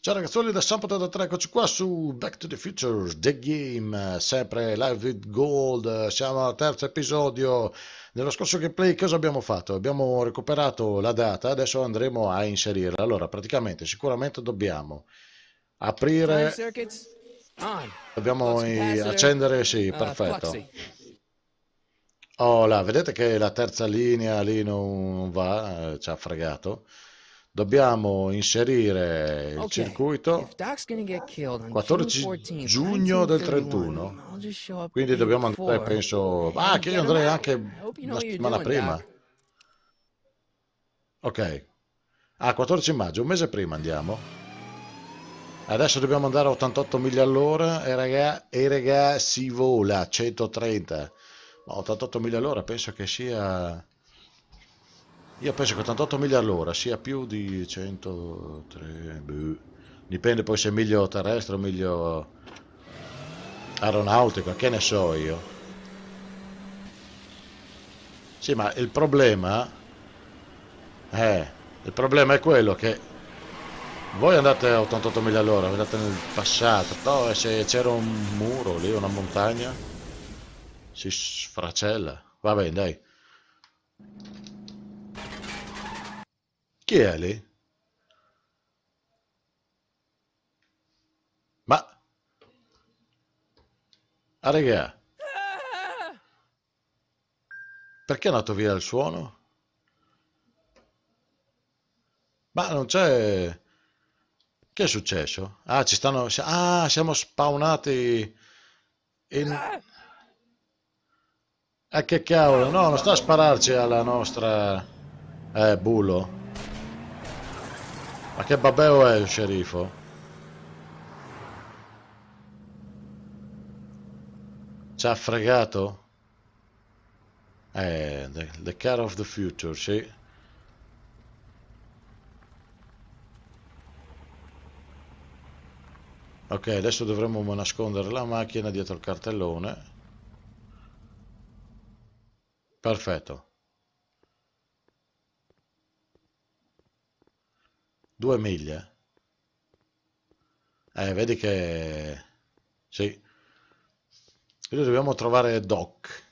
Ciao ragazzuoli da Sampo da 3, eccoci qua su Back to the Future, The Game, sempre live with gold, siamo al terzo episodio, nello scorso gameplay cosa abbiamo fatto? Abbiamo recuperato la data, adesso andremo a inserirla, allora praticamente sicuramente dobbiamo aprire, dobbiamo accendere, sì ah, perfetto, oh là vedete che la terza linea lì non va, eh, ci ha fregato, dobbiamo inserire il circuito 14 giugno del 31 quindi dobbiamo andare penso ah che io andrei anche la settimana prima ok ah 14 maggio un mese prima andiamo adesso dobbiamo andare a 88 miglia all'ora e raga, e raga si vola 130 ma 88 miglia all'ora penso che sia io penso che 88 miglia all'ora sia più di 103, buh. dipende poi se è miglio terrestre o miglio aeronautico, che ne so io. Sì, ma il problema, eh, il problema è quello che voi andate a 88 miglia all'ora, andate nel passato, no, se c'era un muro lì, una montagna, si sfracella. Va bene, dai. Chi è lei? Ma... Ah, regà. Perché è andato via il suono? Ma non c'è... Che è successo? Ah, ci stanno... Ah, siamo spawnati... In... Ah, che cavolo! No, non sta a spararci alla nostra... Eh, bullo. Ma che babbeo è il sceriffo? Ci ha fregato? Eh, the, the car of the future, sì. Ok, adesso dovremmo nascondere la macchina dietro il cartellone. Perfetto. due miglia. Eh, vedi che... Sì. Quindi dobbiamo trovare Doc.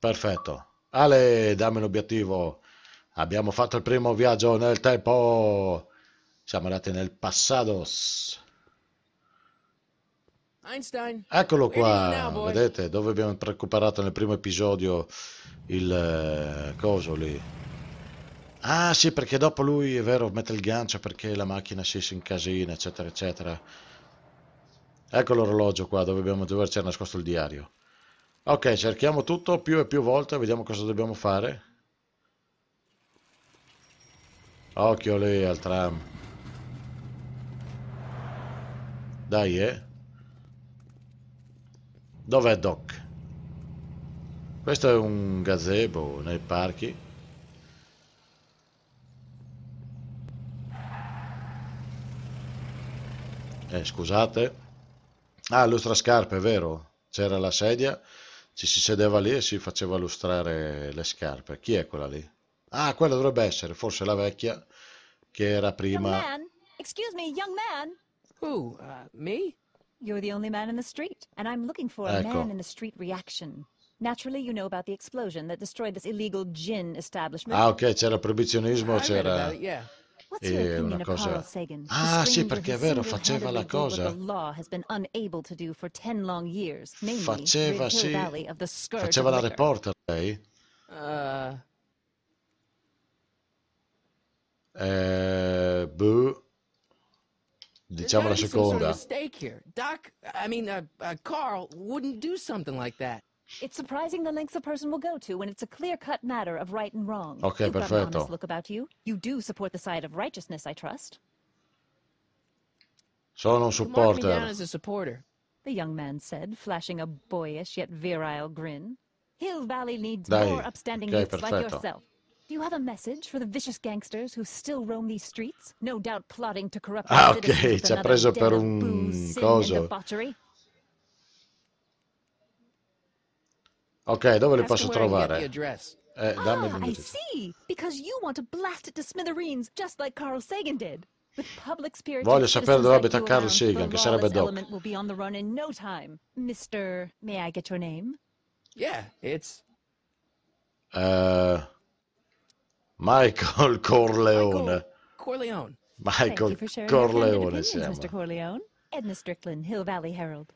Perfetto. Ale, dammi l'obiettivo. Abbiamo fatto il primo viaggio nel tempo. Siamo andati nel passato. Einstein. Eccolo qua, now, vedete dove abbiamo recuperato nel primo episodio il eh, coso lì. Ah sì, perché dopo lui, è vero, mette il gancio perché la macchina si, si incasina, eccetera, eccetera. Ecco l'orologio qua, dove, abbiamo, dove c'era nascosto il diario. Ok, cerchiamo tutto più e più volte, vediamo cosa dobbiamo fare. Occhio lì al tram. Dai, eh. Dov'è Doc? Questo è un gazebo nei parchi. Eh, scusate. Ah, lustrascarpe, è vero. C'era la sedia, ci si sedeva lì e si faceva lustrare le scarpe. Chi è quella lì? Ah, quella dovrebbe essere, forse la vecchia, che era prima... Excuse me, young man. Who? Uh, me? You're the only man in the street, and I'm looking for a ecco. man in the street reaction. Naturally, you know about the explosion that destroyed this illegal gin establishment. Ah, ok, c'era proibizionismo, c'era... Yeah. Ehm, ah, è una cosa... Ah sì, perché è vero, faceva la cosa. Faceva, sì, faceva la reporter lei. Uh... Eh, boh. Diciamo la seconda. Doc, I mean, Carl wouldn't do something like that. It's surprising the lengths a person will go to when it's a clear-cut matter of right and wrong. Ok, You've perfecto. Got an honest look about you. You do support the side of righteousness, I trust. Sono un supporter. Mark me down as a supporter. The young man said, flashing a boyish yet virile grin. Hill Valley needs Dai. more upstanding okay, youths like yourself. Do you have a message for the vicious gangsters who still roam these streets? No doubt plotting to corrupt ah, ok, ci ha preso per un coso. Ok, dove le posso trovare? Eh, dammi ah, I see. Because you want to blast it to smithereens, just like Carl Sagan did. Voglio sapere dove abita Carl Sagan, che sarebbe dopo. No Mister, may I get your name? Yeah, it's... Uh, Michael Corleone. Michael Corleone. Michael Corleone, siamo. Mr. Corleone. Edna Strickland, Hill Valley Herald.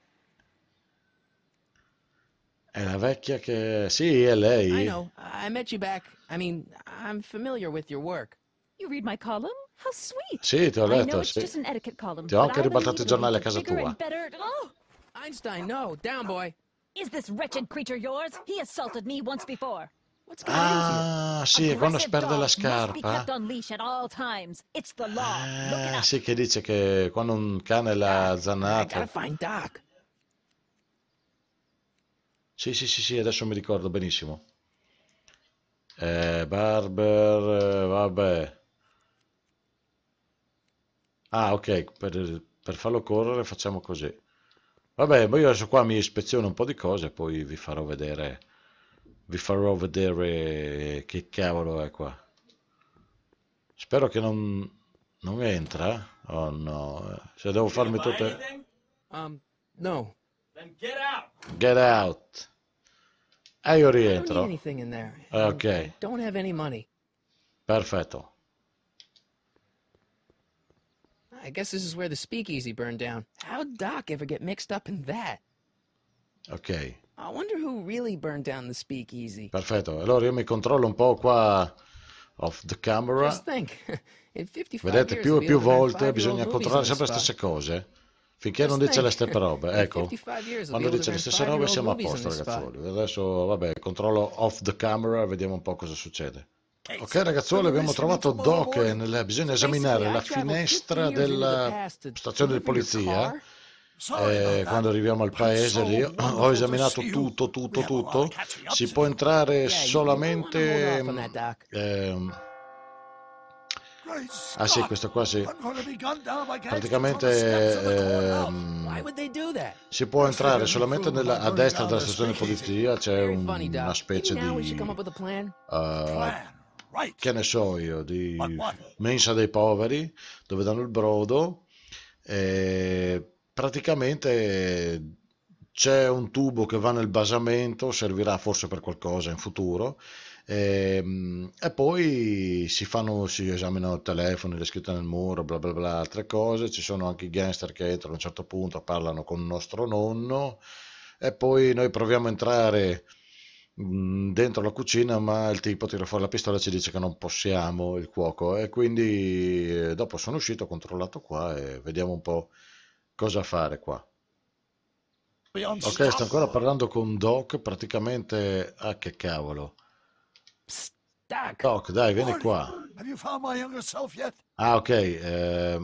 È la vecchia che... Sì, è lei. I know. I met you back. I mean, I'm familiar with your work. You read my column? How sweet. Sì, ti ho letto, sì. Column, ti ho anche ribaltato il giornale a casa tua. Better... Oh! Einstein, no. Down, boy. Is this wretched creature yours? He assaulted me once before. ah, sì, quando sperde la scarpa. Ah, sì, che dice che quando un cane la ah, zannata. Sì, sì, sì, sì, adesso mi ricordo benissimo. Eh, Barber, eh, vabbè. Ah, ok, per, per farlo correre facciamo così. Vabbè, io adesso qua mi ispeziono un po' di cose e poi vi farò vedere vi farò vedere che cavolo è qua. Spero che non non entra. Oh no, se devo farmi tutte um, no. Then get out. Get out. E io rientro. Eh, ok. Don't have any money. Perfetto. I guess this is where the speakeasy burned down. How'd Doc ever get mixed up in that? Ok. I wonder who really burned down the speakeasy. Perfetto. Allora io mi controllo un po' qua off the camera. Just Think, in 55 Vedete, più e più volte bisogna controllare sempre le stesse cose. Finché non dice le stesse robe, ecco, quando dice le stesse robe siamo a posto ragazzuoli. Adesso vabbè, controllo off the camera e vediamo un po' cosa succede. Ok ragazzuoli, abbiamo trovato Doc bisogna esaminare la finestra della stazione di polizia. E eh, quando arriviamo al paese lì, ho esaminato tutto, tutto, tutto. Si può entrare solamente... Eh, Ah sì, questo qua sì. Praticamente eh, mm, si può entrare solamente nella, a destra della stazione di polizia, c'è un, una specie di... Uh, che ne so io, di mensa dei poveri, dove danno il brodo, e praticamente c'è un tubo che va nel basamento, servirà forse per qualcosa in futuro, e, ehm, e poi si, fanno, si esaminano telefoni, le scritte nel muro, bla bla bla, altre cose. Ci sono anche i gangster che entrano a un certo punto, parlano con il nostro nonno. E poi noi proviamo a entrare mm, dentro la cucina, ma il tipo tira fuori la pistola e ci dice che non possiamo il cuoco. E quindi eh, dopo sono uscito, ho controllato qua e vediamo un po' cosa fare qua. Ok, sto ancora parlando con Doc, praticamente a ah, che cavolo. Psst, Doc. dai, vieni qua. Have you found my younger self yet? Ah, ok. Eh,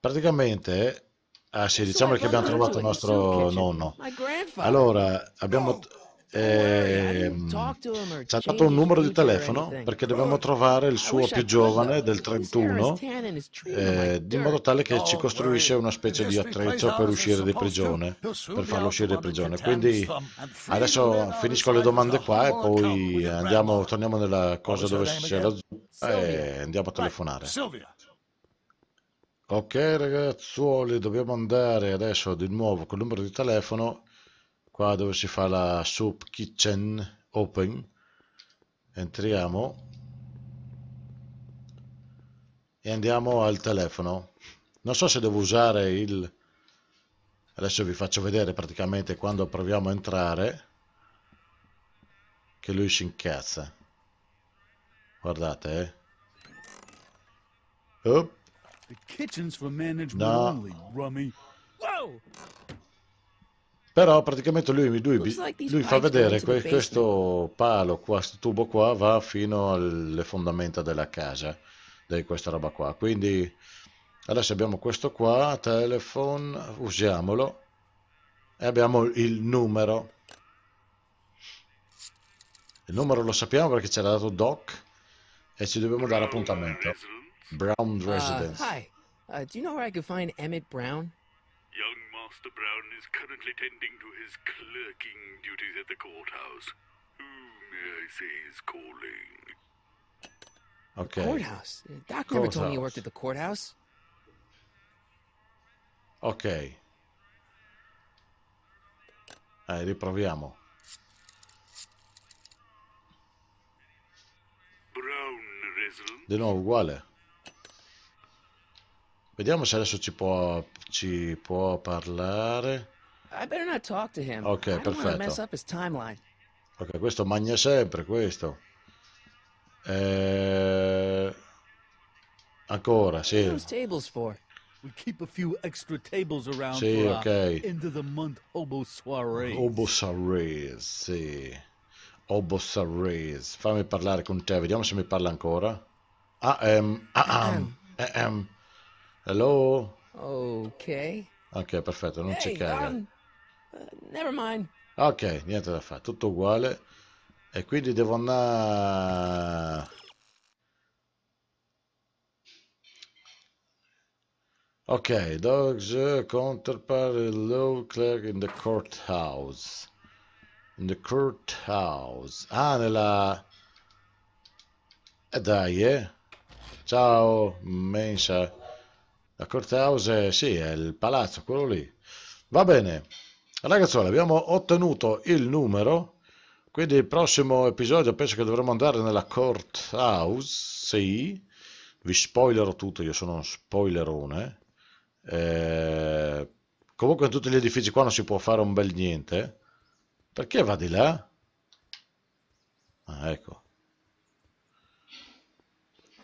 praticamente... Ah sì, diciamo che abbiamo trovato il nostro nonno. Allora, abbiamo ci ha dato un numero di telefono perché dobbiamo trovare il suo più giovane del 31 eh, in modo tale che ci costruisce una specie di attrezzo per uscire di prigione per farlo uscire di prigione quindi adesso finisco le domande qua e poi andiamo, torniamo nella cosa dove c'è la zuppa e eh, andiamo a telefonare ok ragazzuoli dobbiamo andare adesso di nuovo col numero di telefono qua dove si fa la soup kitchen open entriamo e andiamo al telefono non so se devo usare il adesso vi faccio vedere praticamente quando proviamo a entrare che lui si incazza guardate eh Oh. The kitchen's for management no. only, rummy. Whoa! Però praticamente lui, lui, lui fa vedere que, questo palo, qua, questo tubo qua, va fino alle fondamenta della casa, di questa roba qua. Quindi adesso abbiamo questo qua, telephone, usiamolo e abbiamo il numero. Il numero lo sappiamo perché ce l'ha dato Doc e ci dobbiamo dare appuntamento. Brown Residence. Uh, hi, uh, do you know where I can find Emmett Brown? Young Master Brown is currently tending to his clerking duties at the courthouse. Who, may I say, is calling? Okay. Courthouse? Doc courthouse. never told me he worked at the courthouse. Ok. Dai, eh, riproviamo. Brown, Di nuovo uguale. Vediamo se adesso ci può, ci può parlare. Ok, perfetto. Ok, questo magna sempre, questo. Eh... Ancora, sì. We keep a few extra tables around sì, for okay. end of the month hobo soirées. Hobo soirées, sì. Hobo soirées. Fammi parlare con te, vediamo se mi parla ancora. Ah, ehm, ah, ah, ehm. ehm. Hello? Ok. Ok, perfetto, non hey, ci caga. Um, never mind. Ok, niente da fare, tutto uguale. E quindi devo andare... Ok, dogs eh, counterpart eh, low clerk in the courthouse. In the courthouse. Ah, nella... E eh dai, eh. Ciao, Mensha. La courthouse, eh, sì, è il palazzo, quello lì. Va bene, ragazzuoli, abbiamo ottenuto il numero, quindi il prossimo episodio penso che dovremo andare nella courthouse, sì. Vi spoilerò tutto, io sono un spoilerone. Eh, comunque in tutti gli edifici qua non si può fare un bel niente. Perché va di là? Ah, ecco.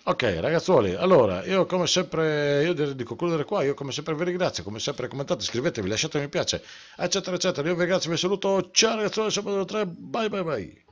Ok ragazzuoli, allora io come sempre, io direi di concludere qua, io come sempre vi ringrazio, come sempre commentate, iscrivetevi, lasciate mi piace, eccetera eccetera, io vi ringrazio, vi saluto, ciao ragazzuoli, siamo 3, bye bye bye.